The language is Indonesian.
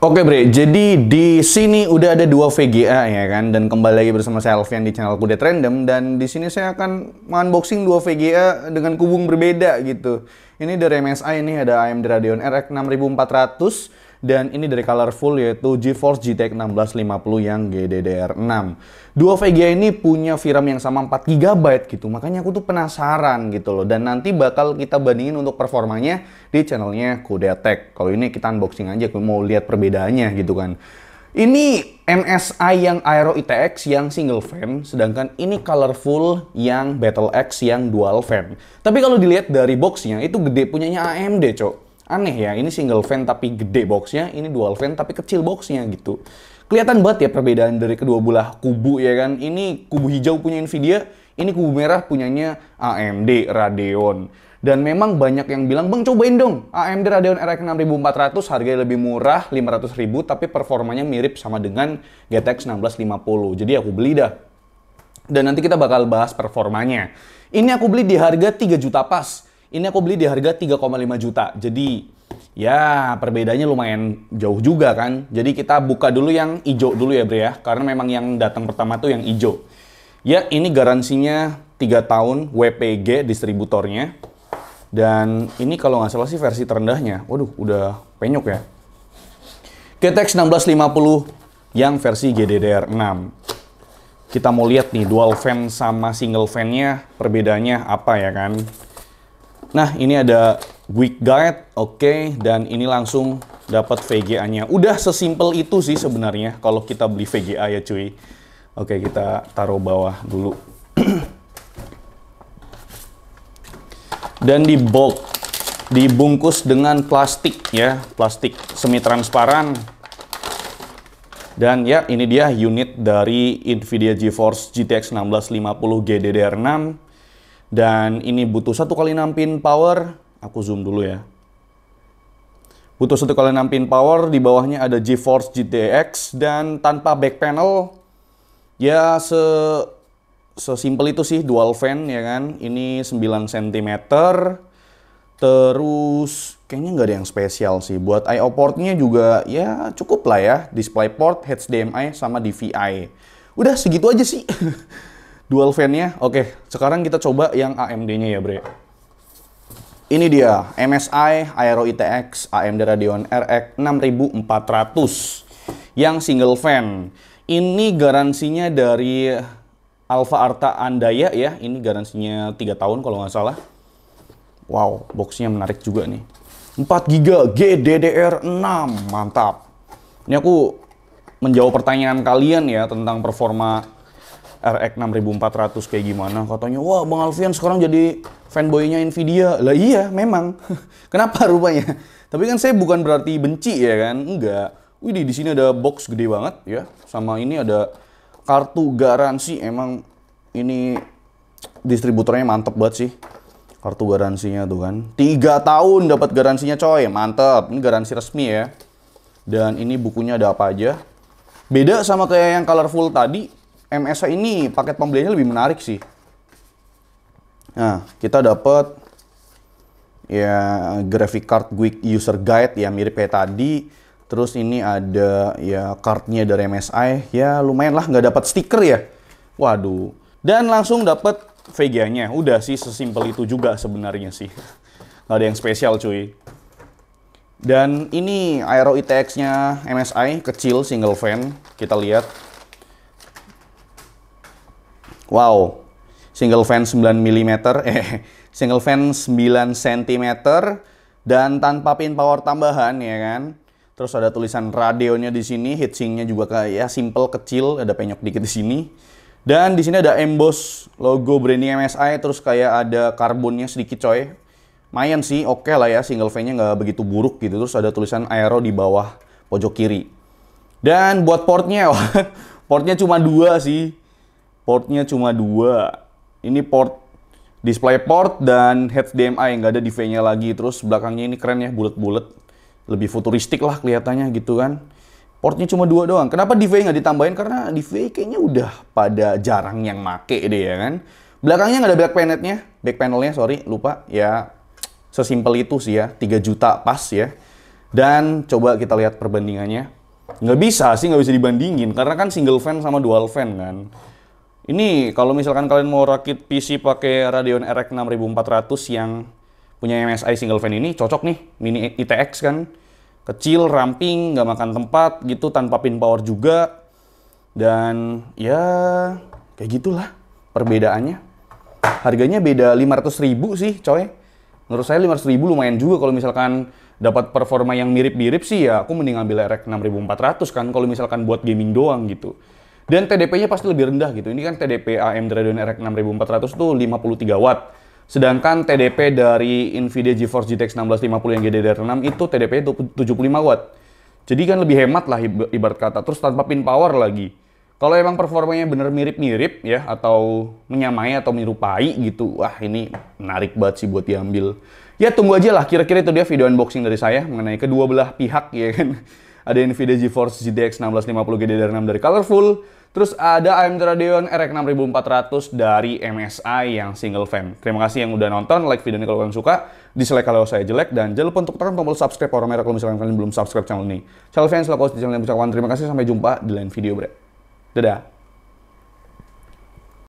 Oke Bre, jadi di sini udah ada dua VGA ya kan dan kembali lagi bersama saya Alfian di channel Kudet Random dan di sini saya akan unboxing dua VGA dengan kubung berbeda gitu. Ini dari MSI ini ada AMD Radeon RX 6400 dan ini dari Colorful yaitu GeForce GTX 1650 yang GDDR6. Dua VGA ini punya VRAM yang sama 4 GB gitu. Makanya aku tuh penasaran gitu loh dan nanti bakal kita bandingin untuk performanya di channelnya Kodetek. Kalau ini kita unboxing aja mau lihat perbedaannya gitu kan. Ini MSI yang Aero ITX yang single fan, sedangkan ini Colorful yang Battle X yang dual fan. Tapi kalau dilihat dari boxnya, itu gede punyanya AMD, cok aneh ya ini single fan tapi gede boxnya ini dual fan tapi kecil boxnya gitu kelihatan banget ya perbedaan dari kedua belah kubu ya kan ini kubu hijau punya Nvidia ini kubu merah punyanya AMD Radeon dan memang banyak yang bilang, bang cobain dong AMD Radeon RX 6400 harganya lebih murah, 500 ribu, tapi performanya mirip sama dengan GTX 1650. Jadi aku beli dah. Dan nanti kita bakal bahas performanya. Ini aku beli di harga 3 juta pas. Ini aku beli di harga 3,5 juta. Jadi ya perbedaannya lumayan jauh juga kan. Jadi kita buka dulu yang ijo dulu ya bro ya. Karena memang yang datang pertama tuh yang ijo. Ya ini garansinya 3 tahun WPG distributornya. Dan ini kalau nggak salah sih versi terendahnya. Waduh udah penyok ya. KTX 1650 yang versi GDDR6 kita mau lihat nih dual fan sama single fan-nya perbedaannya apa ya kan. Nah, ini ada weak guard, oke, okay, dan ini langsung dapat VGA-nya. Udah sesimpel itu sih sebenarnya kalau kita beli VGA ya cuy. Oke, okay, kita taruh bawah dulu. dan di dibungkus dengan plastik ya, plastik semi transparan. Dan ya, ini dia unit dari Nvidia GeForce GTX 1650 GDDR6 dan ini butuh satu kali 6 pin power. Aku zoom dulu ya. Butuh satu kali 6 pin power, di bawahnya ada GeForce GTX dan tanpa back panel ya se sesimpel itu sih dual fan ya kan. Ini 9 cm. Terus kayaknya nggak ada yang spesial sih. Buat I.O. portnya juga ya cukup lah ya. Display port, HDMI sama DVI. Udah segitu aja sih. dual fan-nya. Oke, sekarang kita coba yang AMD-nya ya, Bre. Ini dia, MSI Aero ITX AMD Radeon RX 6400 yang single fan. Ini garansinya dari Alfa Arta Andaya ya, ini garansinya 3 tahun kalau nggak salah. Wow, boxnya menarik juga nih. 4 GB GDDR6, mantap. Ini aku menjawab pertanyaan kalian ya tentang performa RX 6400 kayak gimana katanya wah Bang Alfian sekarang jadi fanboynya Nvidia lah iya memang kenapa rupanya tapi kan saya bukan berarti benci ya kan enggak Wih di sini ada box gede banget ya sama ini ada kartu garansi emang ini distributornya mantep banget sih kartu garansinya tuh kan tiga tahun dapat garansinya coy mantep ini garansi resmi ya dan ini bukunya ada apa aja beda sama kayak yang colorful tadi MSI ini paket pembeliannya lebih menarik sih. Nah, kita dapat ya graphic card quick user guide ya mirip kayak tadi. Terus ini ada ya cardnya dari MSI. Ya lumayan lah nggak dapat stiker ya. Waduh. Dan langsung dapat VGA-nya. Udah sih sesimpel itu juga sebenarnya sih. Gak ada yang spesial cuy. Dan ini Aero ITX-nya MSI kecil single fan. Kita lihat Wow, single fan 9 mm, eh, single fan 9 cm, dan tanpa pin power tambahan ya kan. Terus ada tulisan radionya di sini, heatsinknya juga kayak ya, simple kecil, ada penyok dikit di sini. Dan di sini ada emboss logo branding MSI, terus kayak ada karbonnya sedikit coy. Mayan sih, oke okay lah ya, single fan-nya nggak begitu buruk gitu. Terus ada tulisan aero di bawah pojok kiri. Dan buat portnya, portnya cuma dua sih. Portnya cuma dua. Ini port display port dan HDMI nggak ada DV-nya lagi. Terus belakangnya ini keren ya, bulat-bulat. Lebih futuristik lah kelihatannya gitu kan. Portnya cuma dua doang. Kenapa DV nggak ditambahin? Karena DV kayaknya udah pada jarang yang make deh ya kan. Belakangnya nggak ada back panelnya, back panelnya sorry lupa ya. Sesimpel itu sih ya, 3 juta pas ya. Dan coba kita lihat perbandingannya. Nggak bisa sih, nggak bisa dibandingin. Karena kan single fan sama dual fan kan. Ini kalau misalkan kalian mau rakit PC pakai Radeon RX 6400 yang punya MSI single fan ini cocok nih, mini ITX kan. Kecil, ramping, nggak makan tempat gitu tanpa pin power juga. Dan ya kayak gitulah perbedaannya. Harganya beda 500 ribu sih coy. Menurut saya 500 ribu lumayan juga kalau misalkan dapat performa yang mirip-mirip sih ya aku mending ambil RX 6400 kan kalau misalkan buat gaming doang gitu. Dan TDP-nya pasti lebih rendah gitu. Ini kan TDP AM Dragon RX 6400 tuh 53 watt. Sedangkan TDP dari Nvidia GeForce GTX 1650 yang GDDR6 itu TDP nya 75 watt. Jadi kan lebih hemat lah ibarat kata. Terus tanpa pin power lagi. Kalau emang performanya bener mirip-mirip ya atau menyamai atau menyerupai gitu, wah ini menarik banget sih buat diambil. Ya tunggu aja lah, kira-kira itu dia video unboxing dari saya mengenai kedua belah pihak ya kan. Ada Nvidia GeForce GTX 1650 GDDR6 dari Colorful, Terus ada AMD Radeon RX 6400 dari MSI yang single fan. Terima kasih yang udah nonton, like video ini kalau kalian suka, dislike kalau saya jelek, dan jangan lupa untuk tekan tombol subscribe orang merah kalau misalnya kalian belum subscribe channel ini. Channel fans, selaku di channel yang bisa kawan. Terima kasih, sampai jumpa di lain video, bre. Dadah!